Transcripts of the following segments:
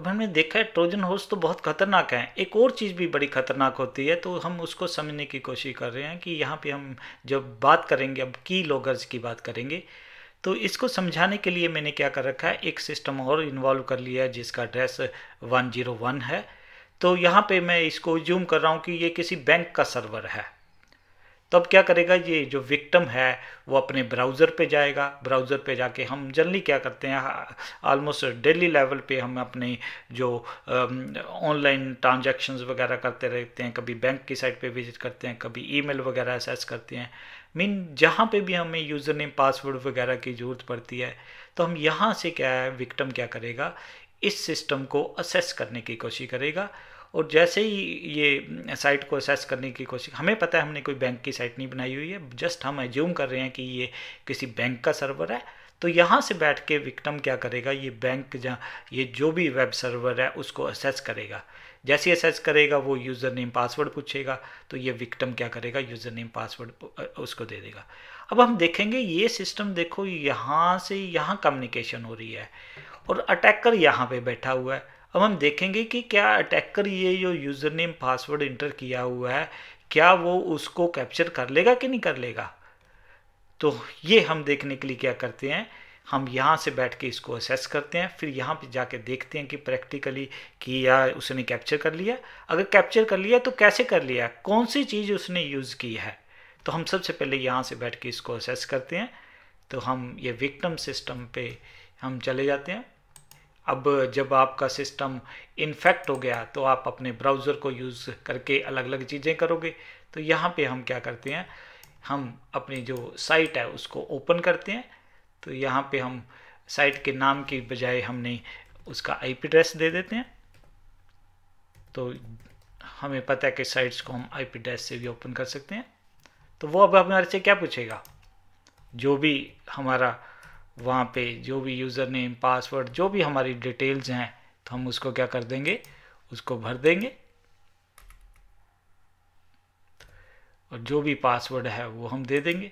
अब हमने देखा है ट्रोजन हॉर्स तो बहुत खतरनाक है एक और चीज़ भी बड़ी खतरनाक होती है तो हम उसको समझने की कोशिश कर रहे हैं कि यहाँ पे हम जब बात करेंगे अब की लॉगर्स की बात करेंगे तो इसको समझाने के लिए मैंने क्या कर रखा है एक सिस्टम और इन्वॉल्व कर लिया है जिसका एड्रेस 101 है तो यहाँ पे मैं इसको जूम कर रहा हूँ कि ये किसी बैंक का सर्वर है तो अब क्या करेगा ये जो विक्टम है वो अपने ब्राउज़र पे जाएगा ब्राउज़र पे जाके हम जल्दी क्या करते हैं ऑलमोस्ट डेली लेवल पे हम अपने जो ऑनलाइन ट्रांजैक्शंस वगैरह करते रहते हैं कभी बैंक की साइट पे विजिट करते हैं कभी ईमेल वगैरह सर्च करते हैं मीन जहाँ पे भी हमें यूज़र नेम पासवर्ड वगैरह की ज़रूरत पड़ती है तो हम यहाँ से क्या है विक्टम क्या करेगा इस सिस्टम को असेस करने की कोशिश करेगा और जैसे ही ये साइट को असेस करने की कोशिश हमें पता है हमने कोई बैंक की साइट नहीं बनाई हुई है जस्ट हम एज्यूम कर रहे हैं कि ये किसी बैंक का सर्वर है तो यहाँ से बैठ के विक्टम क्या करेगा ये बैंक जहाँ ये जो भी वेब सर्वर है उसको असेस करेगा जैसे असेस करेगा वो यूज़र नेम पासवर्ड पूछेगा तो ये विक्टम क्या करेगा यूज़र नेम पासवर्ड उसको दे देगा अब हम देखेंगे ये सिस्टम देखो यहाँ से यहाँ कम्युनिकेशन हो रही है और अटैकर यहाँ पे बैठा हुआ है अब हम देखेंगे कि क्या अटैकर ये जो यूज़र नेम पासवर्ड इंटर किया हुआ है क्या वो उसको कैप्चर कर लेगा कि नहीं कर लेगा तो ये हम देखने के लिए क्या करते हैं हम यहाँ से बैठ के इसको असेस करते हैं फिर यहाँ पे जाके देखते हैं कि प्रैक्टिकली कि या उसने कैप्चर कर लिया अगर कैप्चर कर लिया तो कैसे कर लिया कौन सी चीज़ उसने यूज़ की है तो हम सबसे पहले यहाँ से बैठ के इसको असेस करते हैं तो हम ये विक्टम सिस्टम पे हम चले जाते हैं अब जब आपका सिस्टम इन्फेक्ट हो गया तो आप अपने ब्राउज़र को यूज़ करके अलग अलग चीज़ें करोगे तो यहाँ पे हम क्या करते हैं हम अपनी जो साइट है उसको ओपन करते हैं तो यहाँ पे हम साइट के नाम की बजाय हमने उसका आईपी एड्रेस दे देते हैं तो हमें पता है कि साइट्स को हम आईपी एड्रेस से भी ओपन कर सकते हैं तो वो अब हमारे से क्या पूछेगा जो भी हमारा वहाँ पे जो भी यूज़र नेम पासवर्ड जो भी हमारी डिटेल्स हैं तो हम उसको क्या कर देंगे उसको भर देंगे और जो भी पासवर्ड है वो हम दे देंगे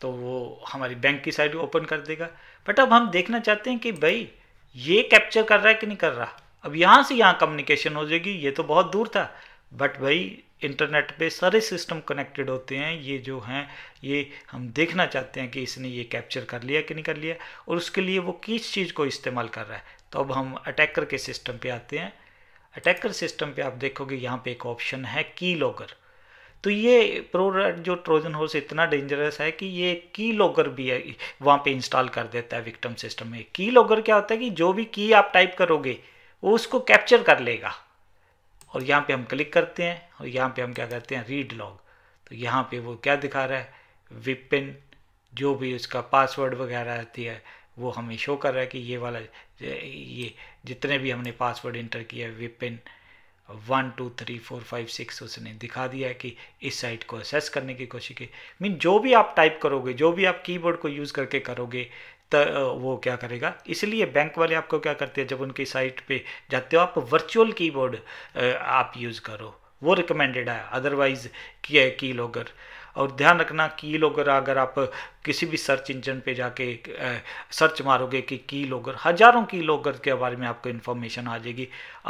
तो वो हमारी बैंक की साइड ओपन कर देगा बट अब हम देखना चाहते हैं कि भाई ये कैप्चर कर रहा है कि नहीं कर रहा अब यहाँ से यहाँ कम्युनिकेशन हो जाएगी ये तो बहुत दूर था बट भाई इंटरनेट पे सारे सिस्टम कनेक्टेड होते हैं ये जो हैं ये हम देखना चाहते हैं कि इसने ये कैप्चर कर लिया कि नहीं कर लिया और उसके लिए वो किस चीज़ को इस्तेमाल कर रहा है तो अब हम अटैकर के सिस्टम पे आते हैं अटैकर सिस्टम पे आप देखोगे यहाँ पे एक ऑप्शन है की लॉगर तो ये प्रोडक्ट जो ट्रोजन हॉर्स इतना डेंजरस है कि ये की लॉगर भी है वहाँ पर इंस्टॉल कर देता है विक्टम सिस्टम में की लॉगर क्या होता है कि जो भी की आप टाइप करोगे वो उसको कैप्चर कर लेगा और यहाँ पे हम क्लिक करते हैं और यहाँ पे हम क्या करते हैं रीड लॉग तो यहाँ पे वो क्या दिखा रहा है विपिन जो भी उसका पासवर्ड वगैरह रहती है वो हमें शो कर रहा है कि ये वाला ये जितने भी हमने पासवर्ड इंटर किया है Vipin one two three four five six उसने दिखा दिया है कि इस साइट को असेस करने की कोशिश की मीन जो भी आप टाइप करोगे जो भी आप कीबोर्ड को यूज़ करके करोगे तो वो क्या करेगा इसलिए बैंक वाले आपको क्या करते हैं जब उनकी साइट पे जाते हो आप वर्चुअल कीबोर्ड आप यूज़ करो वो रिकमेंडेड है अदरवाइज की लॉगर और ध्यान रखना की लॉगर अगर आप किसी भी सर्च इंजन पे जाके सर्च मारोगे कि की लॉगर हज़ारों की लॉगर के बारे में आपको इन्फॉर्मेशन आ जाएगी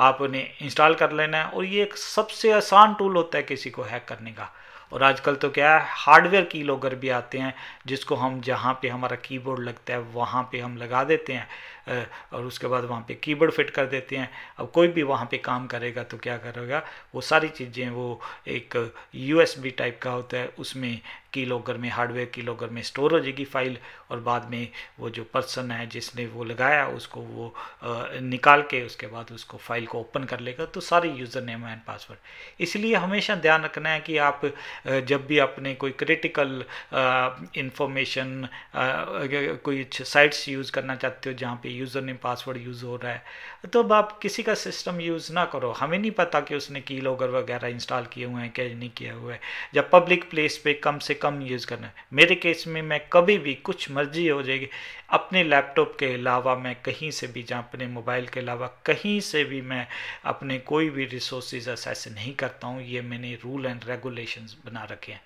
आप उन्हें इंस्टॉल कर लेना है और ये एक सबसे आसान टूल होता है किसी को हैक करने का और आजकल तो क्या है हार्डवेयर की लॉगर भी आते हैं जिसको हम जहाँ पे हमारा कीबोर्ड लगता है वहाँ पे हम लगा देते हैं और उसके बाद वहाँ पे कीबोर्ड फिट कर देते हैं अब कोई भी वहाँ पे काम करेगा तो क्या करेगा वो सारी चीज़ें वो एक यूएसबी टाइप का होता है उसमें की लॉकर में हार्डवेयर की लॉकर में स्टोर हो जाएगी फाइल और बाद में वो जो पर्सन है जिसने वो लगाया उसको वो निकाल के उसके बाद उसको फाइल को ओपन कर लेगा तो सारे यूज़र नेम एंड पासवर्ड इसलिए हमेशा ध्यान रखना है कि आप जब भी अपने कोई क्रिटिकल इंफॉर्मेशन कोई साइट्स यूज़ करना चाहते हो जहाँ पे यूज़र नेम पासवर्ड यूज़ हो रहा है तो अब आप किसी का सिस्टम यूज़ ना करो हमें नहीं पता कि उसने की लॉगर वगैरह इंस्टॉल किए हुए हैं क्या नहीं किया हुआ है जब पब्लिक प्लेस पे कम से कम यूज़ करना है मेरे केस में मैं कभी भी कुछ मर्जी हो जाएगी अपने लैपटॉप के अलावा मैं कहीं से भी जहाँ अपने मोबाइल के अलावा कहीं से भी मैं अपने कोई भी रिसोर्सेज असेस नहीं करता हूँ ये मैंने रूल एंड रेगुलेशंस बना रखे हैं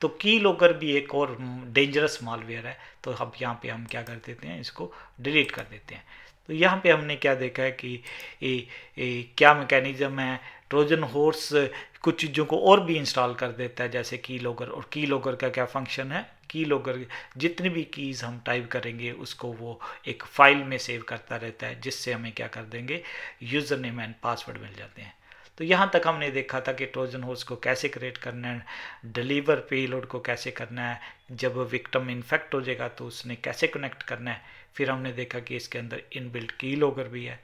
तो की लोकर भी एक और डेंजरस मालवेयर है तो अब यहाँ पे हम क्या कर देते हैं इसको डिलीट कर देते हैं तो यहाँ पे हमने क्या देखा है कि ए, ए, क्या मैकेनिज़्म है ट्रोजन हॉर्स कुछ चीज़ों को और भी इंस्टॉल कर देता है जैसे की लॉगर और की लॉगर का क्या फंक्शन है की लॉगर जितनी भी कीज़ हम टाइप करेंगे उसको वो एक फ़ाइल में सेव करता रहता है जिससे हमें क्या कर देंगे यूज़र नेम एंड पासवर्ड मिल जाते हैं तो यहाँ तक हमने देखा था कि ट्रोजन होस्ट को कैसे क्रिएट करना है डिलीवर पेलोड को कैसे करना है जब विक्टम इन्फेक्ट हो जाएगा तो उसने कैसे कनेक्ट करना है फिर हमने देखा कि इसके अंदर इनबिल्ट की लोगर भी है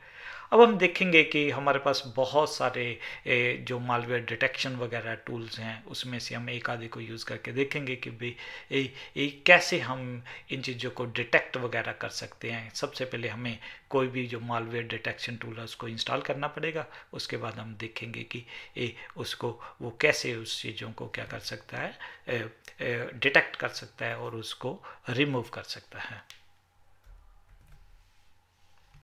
अब हम देखेंगे कि हमारे पास बहुत सारे जो मालवेयर डिटेक्शन वगैरह टूल्स हैं उसमें से हम एक आधे को यूज़ करके देखेंगे कि भाई कैसे हम इन चीज़ों को डिटेक्ट वगैरह कर सकते हैं सबसे पहले हमें कोई भी जो मालवेयर डिटेक्शन टूल है उसको इंस्टॉल करना पड़ेगा उसके बाद हम देखेंगे कि ए, उसको वो कैसे उस चीज़ों को क्या कर सकता है डिटेक्ट कर सकता है और उसको रिमूव कर सकता है